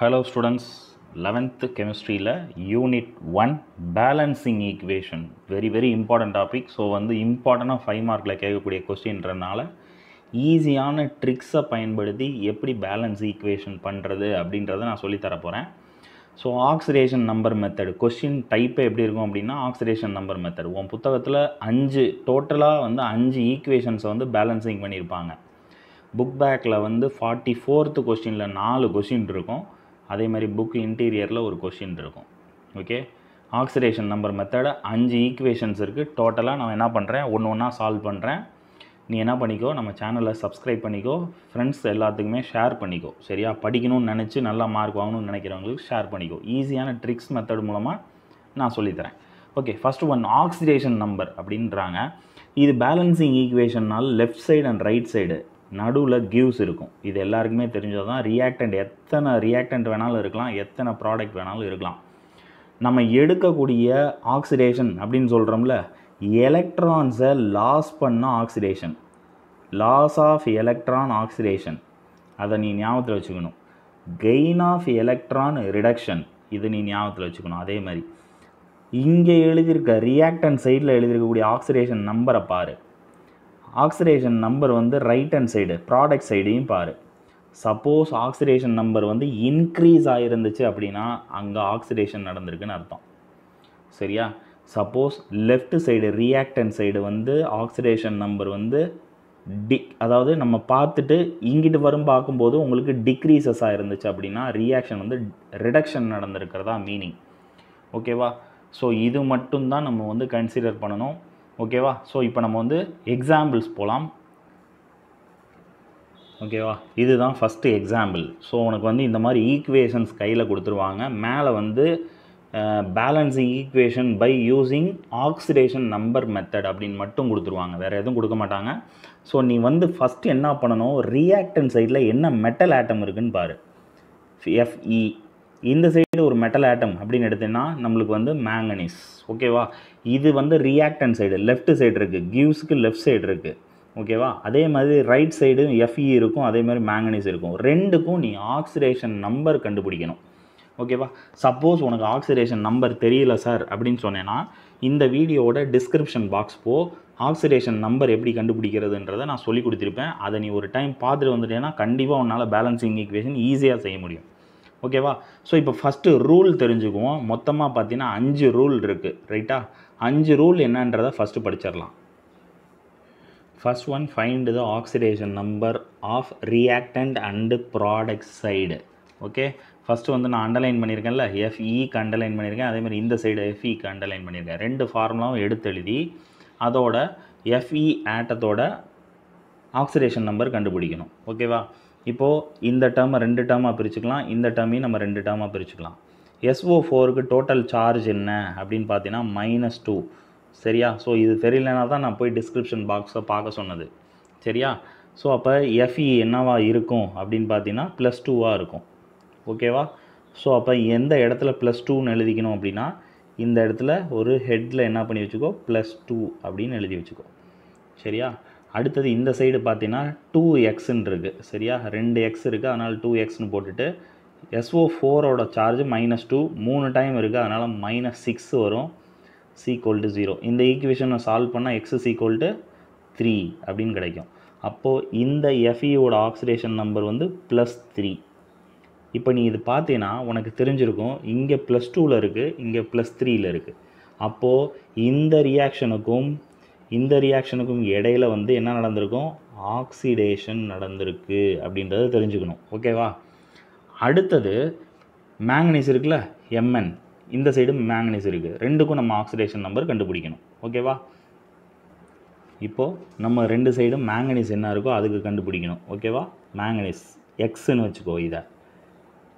hello students eleventh கெமிஸ்ட்ரியில் unit one balancing equation very very important topic so வந்து இம்பார்ட்டண்ட்டாக five மார்க்கில் கேட்கக்கூடிய கொஸ்டின்றனால ஈஸியான ட்ரிக்ஸை பயன்படுத்தி எப்படி பேலன்ஸ் ஈக்குவேஷன் பண்ணுறது அப்படின்றத நான் சொல்லித்தர போகிறேன் so oxidation number method question டைப்பே எப்படி இருக்கும் அப்படின்னா ஆக்சிடேஷன் நம்பர் மெத்தட் உன் புத்தகத்தில் அஞ்சு டோட்டலாக வந்து அஞ்சு ஈக்குவேஷன்ஸை வந்து பேலன்சிங் பண்ணியிருப்பாங்க புக் பேக்கில் வந்து ஃபார்ட்டி ஃபோர்த்து கொஸ்டினில் நாலு கொஸ்டின் இருக்கும் அதே மாதிரி புக் இன்டீரியரில் ஒரு கொஷின் இருக்கும் ஓகே ஆக்சிடேஷன் நம்பர் மெத்தடு அஞ்சு ஈக்குவேஷன்ஸ் இருக்குது டோட்டலாக நான் என்ன பண்ணுறேன் ஒன்று ஒன்றா சால்வ் பண்ணுறேன் நீ என்ன பண்ணிக்கோ நம்ம சேனலை சப்ஸ்கிரைப் பண்ணிக்கோ ஃப்ரெண்ட்ஸ் எல்லாத்துக்குமே ஷேர் பண்ணிக்கோ சரியா படிக்கணும்னு நினச்சி நல்லா மார்க் வாங்கணும்னு நினைக்கிறவங்களுக்கு ஷேர் பண்ணிக்கோ ஈஸியான ட்ரிக்ஸ் மெத்தட் மூலமாக நான் சொல்லித்தரேன் okay first one oxidation number அப்படின்றாங்க இது பேலன்சிங் ஈக்குவேஷன்னால் left side and right side நடுவில் கிவ்ஸ் இருக்கும் இது எல்லாருக்குமே தெரிஞ்சது தான் ரியாக்டண்ட் எத்தனை ரியாக்டண்ட் வேணாலும் இருக்கலாம் எத்தனை ப்ராடக்ட் வேணாலும் இருக்கலாம் நம்ம எடுக்கக்கூடிய ஆக்சிடேஷன் அப்படின்னு சொல்கிறோம்ல எலக்ட்ரான்ஸை லாஸ் பண்ண oxidation loss of electron oxidation அதை நீ ஞாபகத்தில் வச்சுக்கணும் கெயின் ஆஃப் எலக்ட்ரான் ரிடக்ஷன் இது நீ ஞாபகத்தில் வச்சுக்கணும் அதே மாதிரி இங்கே எழுதியிருக்க ரியாக்டன் சைடில் எழுதியிருக்கக்கூடிய ஆக்சிடேஷன் நம்பரை பாரு ஆக்சிடேஷன் நம்பர் வந்து ரைட் ஹேண்ட் சைடு ப்ராடக்ட் சைடையும் பாரு சப்போஸ் ஆக்சிடேஷன் நம்பர் வந்து இன்க்ரீஸ் ஆகிருந்துச்சு அப்படின்னா அங்கே ஆக்சிடேஷன் நடந்திருக்குன்னு அர்த்தம் சரியா suppose left side reactant side வந்து ஆக்சிடேஷன் நம்பர் வந்து டி அதாவது நம்ம பார்த்துட்டு இங்கிட்டு வரும் பார்க்கும்போது உங்களுக்கு டிக்ரீசஸாக இருந்துச்சு அப்படின்னா ரியாக்ஷன் வந்து ரிடக்ஷன் நடந்திருக்கிறதா மீனிங் ஓகேவா ஸோ இது மட்டும்தான் நம்ம வந்து கன்சிடர் பண்ணணும் ஓகேவா ஸோ இப்போ நம்ம வந்து எக்ஸாம்பிள்ஸ் போகலாம் ஓகேவா இதுதான் ஃபஸ்ட்டு எக்ஸாம்பிள் ஸோ உனக்கு வந்து இந்த மாதிரி ஈக்குவேஷன்ஸ் கையில் கொடுத்துருவாங்க மேலே வந்து balancing equation by using oxidation number method அப்படின்னு மட்டும் கொடுத்துருவாங்க வேறு எதுவும் கொடுக்க மாட்டாங்க ஸோ நீ வந்து ஃபஸ்ட்டு என்ன பண்ணணும் ரியாக்டன் சைடில் என்ன மெட்டல் ஆட்டம் இருக்குன்னு பாரு எஃப்இ இந்த சைடு ஒரு மெட்டல் ஆட்டம் அப்படின்னு எடுத்தீங்கன்னா நம்மளுக்கு வந்து மேங்கனீஸ் ஓகேவா இது வந்து ரியாக்டன் சைடு லெஃப்ட் சைடு இருக்குது கிவ்ஸுக்கு லெஃப்ட் சைடு இருக்குது ஓகேவா அதே மாதிரி ரைட் சைடு எஃப்இ இருக்கும் அதே மாதிரி மேங்கனீஸ் இருக்கும் ரெண்டுக்கும் நீ ஆக்சிடேஷன் நம்பர் கண்டுபிடிக்கணும் ஓகேவா சப்போஸ் உனக்கு ஆக்சிடேஷன் நம்பர் தெரியல சார் அப்படின்னு சொன்னேன்னா இந்த வீடியோவோட டிஸ்கிரிப்ஷன் பாக்ஸ் போ ஆக்சிடேஷன் நம்பர் எப்படி கண்டுபிடிக்கிறதுன்றதை நான் சொல்லி கொடுத்துருப்பேன் அதை நீ ஒரு டைம் பார்த்துட்டு வந்துட்டேன்னா கண்டிப்பாக உன்னால் பேலன்சிங் ஈக்குவேஷன் ஈஸியாக செய்ய முடியும் ஓகேவா ஸோ இப்போ ஃபஸ்ட்டு ரூல் தெரிஞ்சுக்குவோம் மொத்தமாக பார்த்தீங்கன்னா அஞ்சு ரூல் இருக்குது ரைட்டா அஞ்சு ரூல் என்னன்றதை ஃபஸ்ட்டு படிச்சிடலாம் first one find the oxidation number of reactant and product side okay first வந்து நான் அண்டர்லைன் பண்ணியிருக்கேன்ல எஃப்இக்கு அண்டர்லைன் பண்ணியிருக்கேன் அதேமாதிரி இந்த சைடு எஃப்இக்கு அண்டர்லைன் பண்ணியிருக்கேன் ரெண்டு ஃபார்முலாவும் எடுத்து எழுதி அதோட எஃப்இ ஆட்டத்தோட ஆக்சிடேஷன் நம்பர் கண்டுபிடிக்கணும் ஓகேவா இப்போது இந்த டேர்மை ரெண்டு டேர்மாக பிரிச்சுக்கலாம் இந்த டேர்மையும் நம்ம ரெண்டு டேர்மாக பிரிச்சுக்கலாம் எஸ்ஓ ஃபோருக்கு டோட்டல் சார்ஜ் என்ன அப்படின்னு பார்த்தீங்கன்னா மைனஸ் டூ சரியா ஸோ இது தெரியலனா தான் நான் போய் டிஸ்கிரிப்ஷன் பாக்ஸை பார்க்க சொன்னது சரியா ஸோ அப்போ எஃப்இ e என்னவா இருக்கும் அப்படின்னு பார்த்தீங்கன்னா ப்ளஸ் டூவாக இருக்கும் ஓகேவா ஸோ அப்போ எந்த இடத்துல ப்ளஸ் டூன்னு எழுதிக்கணும் அப்படின்னா இந்த இடத்துல ஒரு ஹெட்டில் என்ன பண்ணி வச்சுக்கோ ப்ளஸ் டூ அப்படின்னு எழுதி வச்சுக்கோ சரியா அடுத்தது இந்த சைடு பார்த்தீங்கன்னா டூ எக்ஸுன்னு இருக்குது சரியா ரெண்டு எக்ஸ் இருக்குது அதனால் டூ எக்ஸ்னு போட்டுட்டு எஸ்ஓ ஃபோரோட சார்ஜ் மைனஸ் டூ மூணு டைம் இருக்குது அதனால் மைனஸ் சிக்ஸ் வரும் சீக்வல் டு ஜீரோ இந்த ஈக்குவேஷனை சால்வ் பண்ணால் எக்ஸ் சீக்வல் டு த்ரீ அப்படின்னு கிடைக்கும் அப்போது இந்த எஃப்இயோட ஆக்சிடேஷன் நம்பர் வந்து ப்ளஸ் த்ரீ இப்போ நீ இது பார்த்தீங்கன்னா உனக்கு தெரிஞ்சிருக்கும் இங்கே ப்ளஸ் டூவில் இருக்குது இங்கே ப்ளஸ் த்ரீயில் இருக்குது அப்போது இந்த ரியாக்ஷனுக்கும் இந்த ரியாக்ஷனுக்கும் இடையில் வந்து என்ன நடந்திருக்கும் ஆக்சிடேஷன் நடந்திருக்கு அப்படின்றத தெரிஞ்சுக்கணும் ஓகேவா அடுத்தது மேங்கனீஸ் இருக்குல்ல எம்என் இந்த சைடு மேங்கனீஸ் இருக்குது ரெண்டுக்கும் நம்ம ஆக்சிடேஷன் நம்பர் கண்டுபிடிக்கணும் ஓகேவா இப்போது நம்ம ரெண்டு சைடும் மேங்கனீஸ் என்ன இருக்கோ அதுக்கு கண்டுபிடிக்கணும் ஓகேவா மேங்கனீஸ் எக்ஸுன்னு வச்சுக்கோ இதை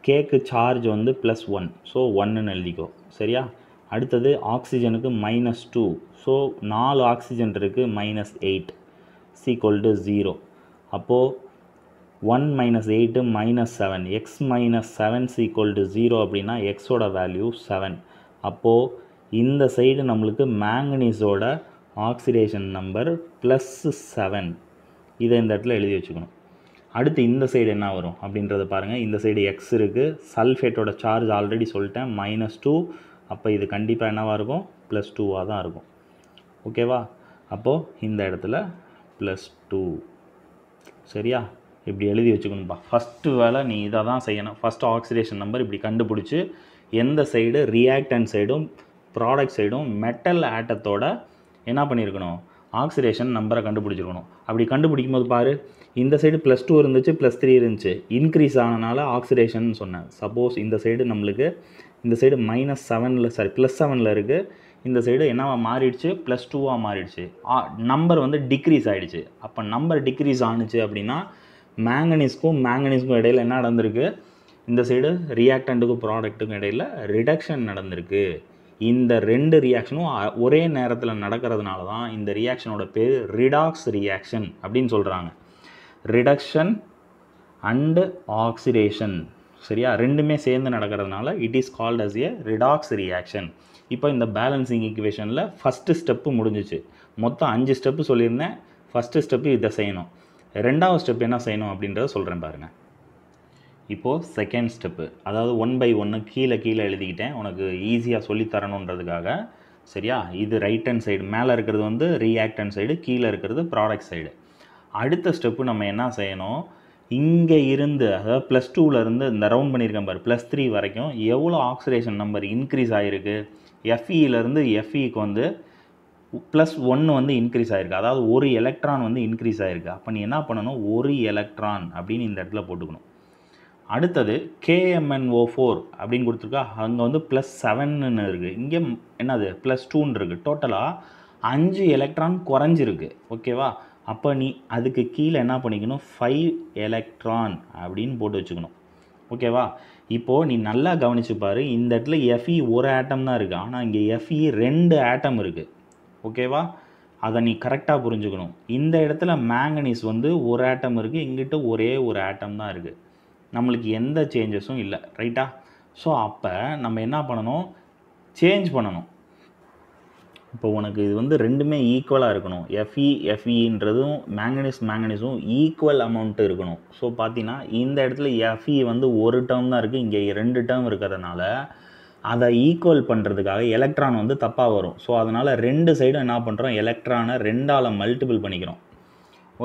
கேக்கு சார்ஜ் வந்து ப்ளஸ் ஒன் ஸோ ஒன்றுன்னு எழுதிக்கோ சரியா அடுத்தது ஆக்சிஜனுக்கு மைனஸ் டூ ஸோ நாலு ஆக்சிஜன் இருக்குது minus eight equal to zero அப்போது one minus eight minus seven x minus seven equal to zero அப்படின்னா எக்ஸோட வேல்யூ செவன் அப்போது இந்த சைடு நம்மளுக்கு மேங்கனீஸோட ஆக்சிடேஷன் நம்பர் ப்ளஸ் செவன் இதை இந்த இடத்துல எழுதி வச்சுக்கணும் அடுத்து இந்த சைடு என்ன வரும் அப்படின்றத பாருங்கள் இந்த சைடு எக்ஸ் இருக்குது சல்ஃபேட்டோட சார்ஜ் ஆல்ரெடி சொல்லிட்டேன் மைனஸ் டூ அப்போ இது கண்டிப்பாக என்னவாக இருக்கும் ப்ளஸ் டூவாக தான் இருக்கும் ஓகேவா அப்போது இந்த இடத்துல ப்ளஸ் டூ சரியா இப்படி எழுதி வச்சுக்கணும்ப்பா ஃபஸ்ட்டு வேலை நீ இதை தான் செய்யணும் ஃபஸ்ட்டு ஆக்சிடேஷன் நம்பர் இப்படி கண்டுபிடிச்சி எந்த சைடு ரியாக்டன் சைடும் ப்ராடக்ட் சைடும் மெட்டல் ஆட்டத்தோட என்ன பண்ணியிருக்கணும் ஆக்சிடேஷன் நம்பரை கண்டுபிடிச்சிருக்கணும் அப்படி கண்டுபிடிக்கும் போது பாரு இந்த சைடு ப்ளஸ் டூ இருந்துச்சு ப்ளஸ் த்ரீ இருந்துச்சு இன்க்ரீஸ் ஆனனால ஆக்சிடேஷன் சொன்னேன் சப்போஸ் இந்த சைடு நம்மளுக்கு இந்த சைடு மைனஸ் செவனில் சாரி ப்ளஸ் செவனில் இருக்குது இந்த சைடு என்னவா மாறிடுச்சு ப்ளஸ் டூவாக மாறிடுச்சு நம்பர் வந்து டிக்ரீஸ் ஆகிடுச்சு அப்போ நம்பர் டிக்ரீஸ் ஆணுச்சு அப்படின்னா மேங்கனீஸ்க்கும் மேங்கனீஸ்க்கும் இடையில் என்ன நடந்திருக்கு இந்த சைடு ரியாக்டண்ட்டுக்கும் ப்ராடக்ட்டுக்கும் இடையில் ரிடக்ஷன் நடந்திருக்கு இந்த ரெண்டு ரியாக்ஷனும் ஒரே நேரத்தில் நடக்கிறதுனால தான் இந்த ரியாக்ஷனோட பேர் ரிடாக்ஸ் ரியாக்ஷன் அப்படின்னு சொல்கிறாங்க ரிடக்ஷன் அண்டு ஆக்சிடேஷன் சரியா ரெண்டுமே சேர்ந்து நடக்கிறதுனால it is called as a redox reaction இப்போ இந்த பேலன்சிங் ஈக்குவேஷனில் ஃபஸ்ட்டு ஸ்டெப்பு முடிஞ்சிச்சு மொத்தம் அஞ்சு ஸ்டெப்பு சொல்லியிருந்தேன் ஃபஸ்ட்டு ஸ்டெப்பு இதை செய்யணும் ரெண்டாவது ஸ்டெப் என்ன செய்யணும் அப்படின்றத சொல்கிறேன் பாருங்கள் இப்போது செகண்ட் ஸ்டெப்பு அதாவது ஒன் பை ஒன்று கீழே கீழே எழுதிக்கிட்டேன் உனக்கு ஈஸியாக சொல்லித்தரணுன்றதுக்காக சரியா இது ரைட் ஹேண்ட் சைடு மேலே இருக்கிறது வந்து ரியாக்ட் சைடு கீழே இருக்கிறது ப்ராடக்ட் சைடு அடுத்த ஸ்டெப்பு நம்ம என்ன செய்யணும் இங்கே இருந்து அதாவது ப்ளஸ் டூவிலேருந்து இந்த ரவுண்ட் பண்ணியிருக்கேன் பாரு ப்ளஸ் த்ரீ வரைக்கும் எவ்வளோ ஆக்சிடேஷன் நம்பர் இன்க்ரீஸ் ஆகிருக்கு எஃப்இலேருந்து எஃப்இக்கு வந்து ப்ளஸ் ஒன்று வந்து இன்க்ரீஸ் ஆகிருக்கு அதாவது ஒரு எலக்ட்ரான் வந்து இன்க்ரீஸ் ஆகிருக்கு அப்போ நீ என்ன பண்ணணும் ஒரு எலக்ட்ரான் அப்படின்னு இந்த இடத்துல போட்டுக்கணும் அடுத்தது கேஎம்என்ஓ ஃபோர் அப்படின்னு கொடுத்துருக்கா அங்கே வந்து ப்ளஸ் செவன்னு இருக்குது இங்கே என்னது ப்ளஸ் டூன்னு இருக்குது டோட்டலாக அஞ்சு எலக்ட்ரான் குறைஞ்சிருக்கு ஓகேவா அப்போ நீ அதுக்கு கீழே என்ன பண்ணிக்கணும் ஃபைவ் எலக்ட்ரான் அப்படின்னு போட்டு வச்சுக்கணும் ஓகேவா இப்போது நீ நல்லா கவனிச்சுப்பார் இந்த இடத்துல எஃப்இ ஒரு ஆட்டம் தான் இருக்குது ஆனால் இங்கே எஃப்இ ரெண்டு ஆட்டம் இருக்குது ஓகேவா அதை நீ கரெக்டாக புரிஞ்சுக்கணும் இந்த இடத்துல மேங்கனீஸ் வந்து ஒரு ஆட்டம் இருக்குது இங்கிட்ட ஒரே ஒரு ஆட்டம் தான் இருக்குது நம்மளுக்கு எந்த சேஞ்சஸும் இல்லை ரைட்டா ஸோ அப்போ நம்ம என்ன பண்ணணும் சேஞ்ச் பண்ணணும் இப்போ உனக்கு இது வந்து ரெண்டுமே ஈக்குவலாக இருக்கணும் எஃப்இ எஃப்இன்றதும் மேங்கனீஸ் மேங்கனீஸும் ஈக்குவல் அமௌண்ட்டு இருக்கணும் ஸோ பார்த்தீங்கன்னா இந்த இடத்துல எஃப்இ e வந்து ஒரு டேர்ம் தான் இருக்குது இங்கே ரெண்டு டேர்ம் இருக்கிறதுனால அதை ஈக்குவல் பண்ணுறதுக்காக எலக்ட்ரான் வந்து தப்பாக வரும் ஸோ அதனால் ரெண்டு சைடும் என்ன பண்ணுறோம் எலக்ட்ரானை ரெண்டால் மல்டிபிள் பண்ணிக்கிறோம்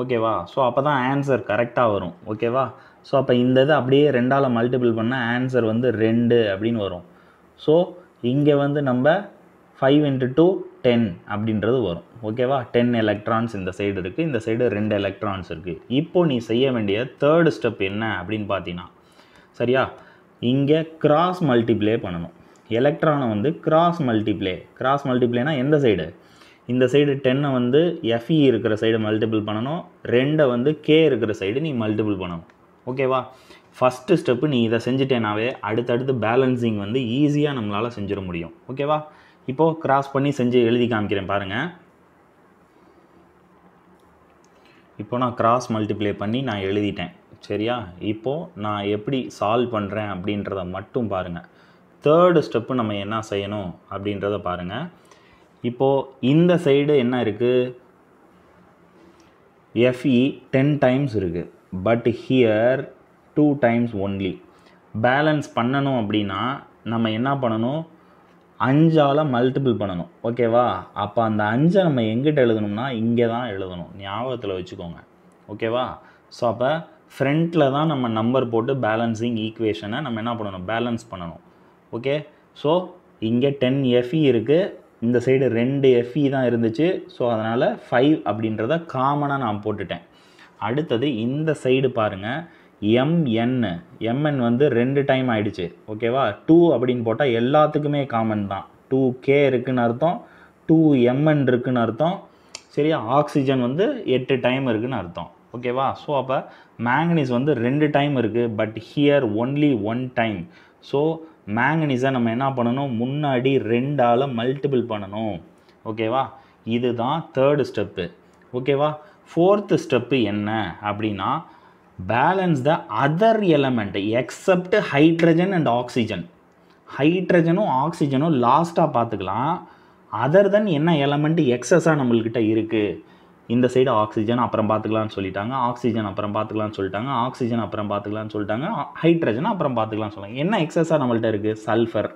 ஓகேவா ஸோ அப்போ தான் ஆன்சர் கரெக்டாக வரும் ஓகேவா ஸோ அப்போ இந்த இது அப்படியே ரெண்டால் மல்டிபிள் பண்ணால் ஆன்சர் வந்து ரெண்டு அப்படின்னு வரும் ஸோ இங்கே வந்து நம்ம ஃபைவ் இன்ட்டு டூ டென் அப்படின்றது வரும் ஓகேவா டென் எலக்ட்ரான்ஸ் இந்த சைடு இருக்குது இந்த சைடு ரெண்டு எலக்ட்ரான்ஸ் இருக்குது இப்போது நீ செய்ய வேண்டிய தேர்டு ஸ்டெப் என்ன அப்படின்னு பார்த்தீங்கன்னா சரியா இங்கே கிராஸ் மல்டிப்ளே பண்ணணும் எலக்ட்ரானை வந்து கிராஸ் மல்டிப்ளே கிராஸ் மல்டிப்ளேனா எந்த சைடு இந்த சைடு டென்னை வந்து எஃப்இ இருக்கிற சைடு மல்டிபிள் பண்ணணும் ரெண்டை வந்து கே இருக்கிற சைடு நீ மல்டிபிள் பண்ணணும் ஓகேவா ஃபஸ்ட்டு ஸ்டெப்பு நீ இதை செஞ்சுட்டேனாவே அடுத்தடுத்து பேலன்சிங் வந்து ஈஸியாக நம்மளால் செஞ்சிட முடியும் ஓகேவா இப்போது கிராஸ் பண்ணி செஞ்சு எழுதி காமிக்கிறேன் பாருங்கள் இப்போ நான் கிராஸ் மல்டிப்ளை பண்ணி நான் எழுதிட்டேன் சரியா இப்போது நான் எப்படி சால்வ் பண்ணுறேன் அப்படின்றத மட்டும் பாருங்கள் தேர்டு ஸ்டெப்பு நம்ம என்ன செய்யணும் அப்படின்றத பாருங்கள் இப்போது இந்த சைடு என்ன இருக்குது எஃப்இ டென் டைம்ஸ் இருக்குது but here two times only balance பண்ணணும் அப்படின்னா நம்ம என்ன பண்ணணும் அஞ்சால் மல்டிபிள் பண்ணணும் ஓகேவா அப்போ அந்த அஞ்சை நம்ம எங்கிட்ட எழுதணும்னா இங்கே தான் எழுதணும் ஞாபகத்தில் வச்சுக்கோங்க ஓகேவா ஸோ அப்போ ஃப்ரண்ட்டில் தான் நம்ம நம்பர் போட்டு பேலன்ஸிங் ஈக்குவேஷனை நம்ம என்ன பண்ணணும் பேலன்ஸ் பண்ணணும் ஓகே ஸோ இங்கே டென் எஃப்இ இருக்குது இந்த சைடு ரெண்டு எஃப்இ தான் இருந்துச்சு ஸோ அதனால் ஃபைவ் அப்படின்றத காமனாக நான் போட்டுட்டேன் அடுத்தது இந்த சைடு பாருங்கள் எம்என் எம்என் வந்து ரெண்டு டைம் ஆயிடுச்சு ஓகேவா டூ அப்படின்னு போட்டால் எல்லாத்துக்குமே காமன் தான் டூ கே இருக்குதுன்னு அர்த்தம் டூ எம்என் இருக்குதுன்னு அர்த்தம் சரியா ஆக்சிஜன் வந்து எட்டு டைம் இருக்குன்னு அர்த்தம் ஓகேவா ஸோ அப்போ மேங்கனீஸ் வந்து ரெண்டு டைம் இருக்குது but here only one time so மேங்கனீஸை நம்ம என்ன பண்ணணும் முன்னாடி ரெண்டால் மல்டிபிள் பண்ணணும் ஓகேவா இதுதான் தேர்டு ஸ்டெப்பு ஓகேவா ஃபோர்த்து ஸ்டெப்பு என்ன அப்படின்னா balance the other element except hydrogen and oxygen ஹைட்ரஜனும் ஆக்சிஜனும் லாஸ்ட்டாக பார்த்துக்கலாம் அதர் தென் என்ன எலமெண்ட் எக்ஸஸாக நம்மள்கிட்ட இருக்குது இந்த சைடு ஆக்சிஜன் அப்புறம் பார்த்துக்கலாம்னு சொல்லிட்டாங்க ஆக்சிஜன் அப்புறம் பார்த்துக்கலாம்னு சொல்லிட்டாங்க ஆக்சிஜன் அப்புறம் பார்த்துக்கலாம்னு சொல்லிட்டாங்க ஹைட்ரஜன் அப்புறம் பார்த்துக்கலாம்னு சொல்லுவாங்க என்ன எக்ஸஸாக நம்மள்கிட்ட இருக்குது சல்ஃபர்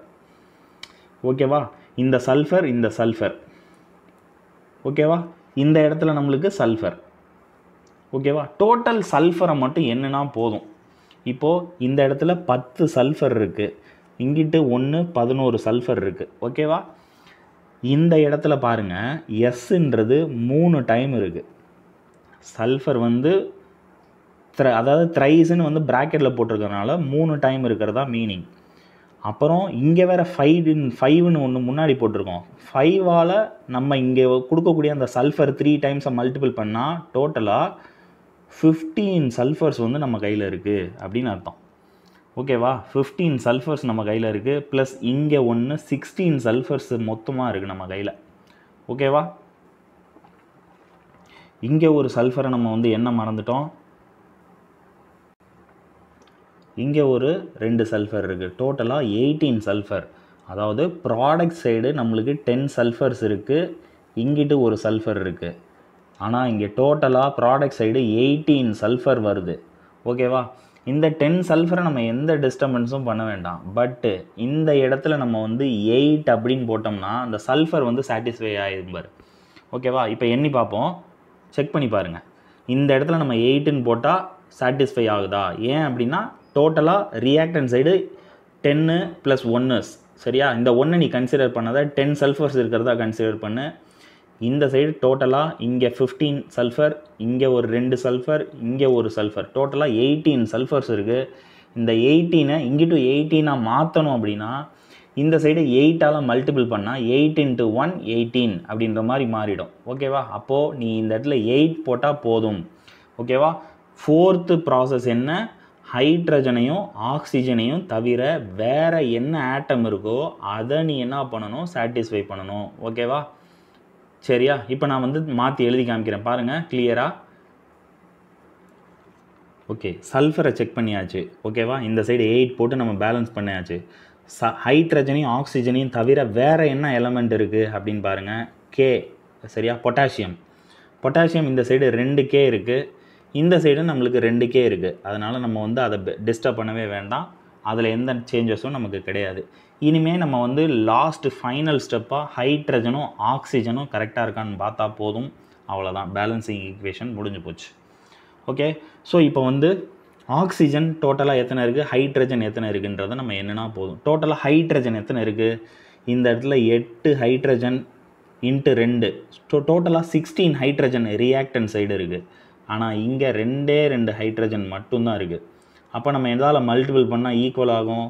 ஓகேவா இந்த சல்ஃபர் இந்த சல்ஃபர் ஓகேவா இந்த இடத்துல நம்மளுக்கு சல்ஃபர் ஓகேவா டோட்டல் சல்ஃபரை மட்டும் என்னென்னா போதும் இப்போது இந்த இடத்துல பத்து சல்ஃபர் இருக்குது இங்கிட்டு ஒன்று பதினோரு சல்ஃபர் இருக்குது ஓகேவா இந்த இடத்துல பாருங்கள் எஸ்ன்றது மூணு டைம் இருக்குது சல்ஃபர் வந்து த்ர அதாவது த்ரைஸ்ன்னு வந்து ப்ராக்கெட்டில் போட்டிருக்கறனால மூணு டைம் இருக்கிறதா மீனிங் அப்புறம் இங்கே வேறு ஃபைவ்னு ஃபைவ்னு ஒன்று முன்னாடி போட்டிருக்கோம் ஃபைவால் நம்ம இங்கே கொடுக்கக்கூடிய அந்த சல்ஃபர் த்ரீ டைம்ஸை மல்டிபிள் பண்ணால் டோட்டலாக ஃபிஃப்டீன் சல்ஃபர்ஸ் வந்து நம்ம கையில் இருக்குது அப்படின்னு அர்த்தம் ஓகேவா ஃபிஃப்டீன் சல்ஃபர்ஸ் நம்ம கையில் இருக்குது ப்ளஸ் இங்கே ஒன்று சிக்ஸ்டீன் சல்ஃபர்ஸ் மொத்தமாக இருக்குது நம்ம கையில் ஓகேவா இங்கே ஒரு சல்ஃபரை நம்ம வந்து என்ன மறந்துட்டோம் இங்கே ஒரு ரெண்டு சல்ஃபர் இருக்குது டோட்டலாக எயிட்டீன் சல்ஃபர் அதாவது ப்ராடக்ட் சைடு நம்மளுக்கு டென் சல்ஃபர்ஸ் இருக்குது இங்கிட்டு ஒரு சல்ஃபர் இருக்குது ஆனால் இங்கே டோட்டலாக ப்ராடக்ட் சைடு எயிட்டீன் சல்ஃபர் வருது ஓகேவா இந்த டென் சல்ஃபரை நம்ம எந்த டிஸ்டர்பன்ஸும் பண்ண வேண்டாம் பட்டு இந்த இடத்துல நம்ம வந்து எயிட் அப்படின்னு போட்டோம்னா அந்த சல்ஃபர் வந்து சாட்டிஸ்ஃபை ஆகிருப்பார் ஓகேவா இப்போ எண்ணி பார்ப்போம் செக் பண்ணி பாருங்கள் இந்த இடத்துல நம்ம எயிட்டுன்னு போட்டால் சாட்டிஸ்ஃபை ஆகுதா ஏன் அப்படின்னா டோட்டலாக ரியாக்டன் சைடு டென்னு ப்ளஸ் ஒன்னு சரியா இந்த ஒன்று நீ கன்சிடர் பண்ணாத டென் சல்ஃபர்ஸ் இருக்கிறதா கன்சிடர் பண்ணு இந்த சைடு டோட்டலாக இங்கே ஃபிஃப்டீன் சல்ஃபர் இங்கே ஒரு ரெண்டு சல்ஃபர் இங்கே ஒரு சல்ஃபர் டோட்டலாக எயிட்டீன் சல்ஃபர்ஸ் இருக்குது இந்த எயிட்டீனை இங்கே டு எயிட்டீனாக மாற்றணும் அப்படின்னா இந்த சைடு எயிட்டால் மல்டிபிள் பண்ணால் எயிட் இன்ட்டு ஒன் எயிட்டீன் அப்படின்ற மாதிரி மாறிடும் ஓகேவா அப்போது நீ இந்த இடத்துல எயிட் போட்டால் போதும் ஓகேவா ஃபோர்த்து ப்ராசஸ் என்ன ஹைட்ரஜனையும் ஆக்சிஜனையும் தவிர வேறு என்ன ஆட்டம் இருக்கோ அதை நீ என்ன பண்ணணும் சாட்டிஸ்ஃபை பண்ணணும் ஓகேவா சரியா இப்போ நான் வந்து மாற்றி எழுதி காமிக்கிறேன் பாருங்கள் கிளியராக ஓகே சல்ஃபரை செக் பண்ணியாச்சு ஓகேவா இந்த சைடு எயிட் போட்டு நம்ம பேலன்ஸ் பண்ணியாச்சு ச ஹைட்ரஜனையும் ஆக்சிஜனையும் தவிர வேறு என்ன எலமெண்ட் இருக்குது அப்படின்னு பாருங்கள் கே சரியா பொட்டாசியம் பொட்டாசியம் இந்த சைடு ரெண்டு கே இருக்குது இந்த சைடு நம்மளுக்கு ரெண்டு கே இருக்குது அதனால் நம்ம வந்து அதை டிஸ்டர்ப் பண்ணவே வேண்டாம் அதில் எந்த சேஞ்சஸும் நமக்கு கிடையாது இனிமேல் நம்ம வந்து லாஸ்ட்டு ஃபைனல் ஸ்டெப்பாக ஹைட்ரஜனும் ஆக்சிஜனும் கரெக்டாக இருக்கான்னு பார்த்தா போதும் அவ்வளோதான் பேலன்சிங் ஈக்குவேஷன் முடிஞ்சு போச்சு ஓகே ஸோ இப்போ வந்து ஆக்சிஜன் டோட்டலாக எத்தனை இருக்குது ஹைட்ரஜன் எத்தனை இருக்குன்றதை நம்ம என்னென்னா போதும் டோட்டலாக ஹைட்ரஜன் எத்தனை இருக்குது இந்த இடத்துல எட்டு ஹைட்ரஜன் இன்ட்டு ரெண்டு ஸோ டோட்டலாக சிக்ஸ்டீன் ஹைட்ரஜன் ரியாக்டன் சைடு இருக்குது ஆனால் இங்கே ரெண்டே ரெண்டு ஹைட்ரஜன் மட்டும்தான் இருக்குது அப்போ நம்ம எதால் மல்டிபிள் பண்ணால் ஈக்குவல் ஆகும்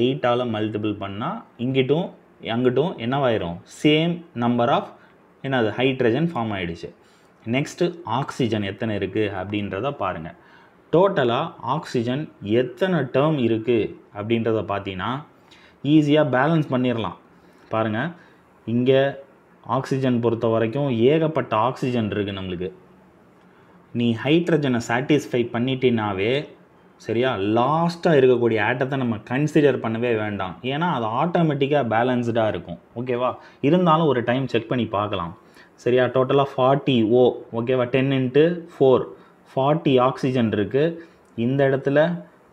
எயிட்டால் மல்டிபிள் பண்ணால் இங்கிட்டும் அங்கிட்டும் என்னவாயிரும் சேம் நம்பர் ஆஃப் என்னது ஹைட்ரஜன் ஃபார்ம் ஆகிடுச்சு நெக்ஸ்ட்டு ஆக்சிஜன் எத்தனை இருக்குது அப்படின்றத பாருங்கள் டோட்டலாக ஆக்சிஜன் எத்தனை டேர்ம் இருக்குது அப்படின்றத பார்த்தீங்கன்னா ஈஸியாக பேலன்ஸ் பண்ணிடலாம் பாருங்கள் இங்கே ஆக்சிஜன் பொறுத்த வரைக்கும் ஏகப்பட்ட ஆக்சிஜன் இருக்குது நம்மளுக்கு நீ ஹைட்ரஜனை சாட்டிஸ்ஃபை பண்ணிட்டினாவே சரியா லாஸ்ட்டாக இருக்கக்கூடிய ஆட்டத்தை நம்ம கன்சிடர் பண்ணவே வேண்டாம் ஏன்னா அது ஆட்டோமேட்டிக்காக பேலன்ஸ்டாக இருக்கும் ஓகேவா இருந்தாலும் ஒரு டைம் செக் பண்ணி பார்க்கலாம் சரியா டோட்டலாக ஃபார்ட்டி ஓ ஓகேவா ten into four forty oxygen இருக்குது இந்த இடத்துல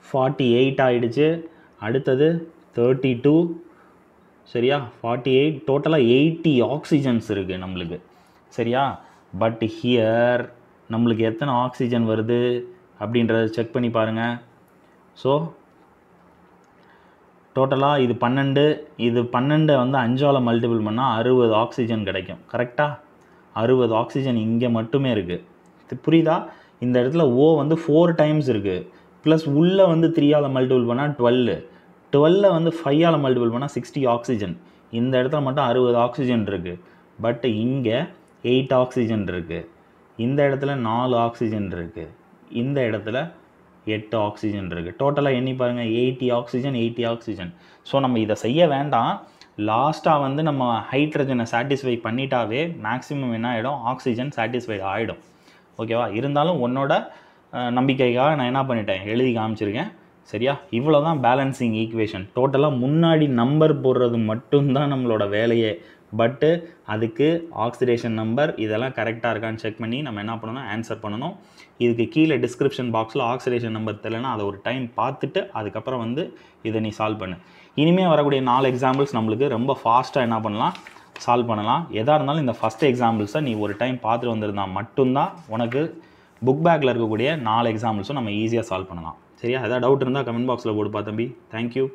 ஃபார்ட்டி எயிட் ஆகிடுச்சு அடுத்தது தேர்ட்டி டூ சரியா ஃபார்ட்டி எயிட் டோட்டலாக எயிட்டி ஆக்சிஜன்ஸ் இருக்குது நம்மளுக்கு சரியா பட் ஹியர் நம்மளுக்கு எத்தனை ஆக்சிஜன் வருது அப்படின்றத செக் பண்ணி பாருங்கள் ஸோ டோட்டலாக இது பன்னெண்டு இது பன்னெண்டை வந்து அஞ்சால் மல்டிபிள் பண்ணால் அறுபது ஆக்சிஜன் கிடைக்கும் கரெக்டாக அறுபது ஆக்சிஜன் இங்கே மட்டுமே இருக்குது புரியுதா இந்த இடத்துல ஓ வந்து ஃபோர் டைம்ஸ் இருக்குது ப்ளஸ் உள்ளே வந்து த்ரீயால் மல்டிபிள் பண்ணால் டுவெல்லு டுவெல்ல வந்து ஃபைவால் மல்டிபிள் பண்ணால் சிக்ஸ்டி ஆக்சிஜன் இந்த இடத்துல மட்டும் அறுபது ஆக்சிஜன் இருக்குது பட் இங்கே எயிட் ஆக்சிஜன் இருக்குது இந்த இடத்துல நாலு ஆக்சிஜன் இருக்குது இந்த இடத்துல எட்டு ஆக்சிஜன் இருக்குது டோட்டலாக எண்ணி பாருங்கள் eighty oxygen eighty oxygen so நம்ம இதை செய்ய வேண்டாம் லாஸ்ட்டாக வந்து நம்ம ஹைட்ரஜனை சாட்டிஸ்ஃபை பண்ணிட்டாவே மேக்ஸிமம் என்ன ஆகிடும் ஆக்சிஜன் சாட்டிஸ்ஃபை ஆகிடும் ஓகேவா இருந்தாலும் உன்னோட நம்பிக்கைக்காக நான் என்ன பண்ணிட்டேன் எழுதி காமிச்சிருக்கேன் சரியா இவ்வளோ தான் பேலன்சிங் ஈக்குவேஷன் டோட்டலாக முன்னாடி நம்பர் போடுறது மட்டும்தான் நம்மளோட வேலையே பட்டு அதுக்கு ஆக்சிடேஷன் நம்பர் இதெல்லாம் கரெக்டாக இருக்கான்னு செக் பண்ணி நம்ம என்ன பண்ணணும் ஆன்சர் பண்ணணும் இதுக்கு கீழே டிஸ்கிரிப்ஷன் பாக்ஸில் ஆக்சிடேஷன் நம்பர் தெரியலனா அதை ஒரு டைம் பார்த்துட்டு அதுக்கப்புறம் வந்து இதை நீ சால்வ் பண்ணு இனிமேல் வரக்கூடிய நாலு எக்ஸாம்பிள்ஸ் நம்மளுக்கு ரொம்ப ஃபாஸ்ட்டாக என்ன பண்ணலாம் சால்வ் பண்ணலாம் எதாக இருந்தாலும் இந்த ஃபஸ்ட் எக்ஸாம்பிள்ஸை நீ ஒரு டைம் பார்த்துட்டு வந்திருந்தால் மட்டும்தான் உனக்கு புக் பேக்கில் இருக்கக்கூடிய நாலு எக்ஸாம்பிள்ஸும் நம்ம ஈஸியாக சால்வ் பண்ணலாம் சரியா எதாவது டவுட் இருந்தால் கமெண்ட் பாக்ஸில் போட்டு பார்த்தம்பி தேங்க்யூ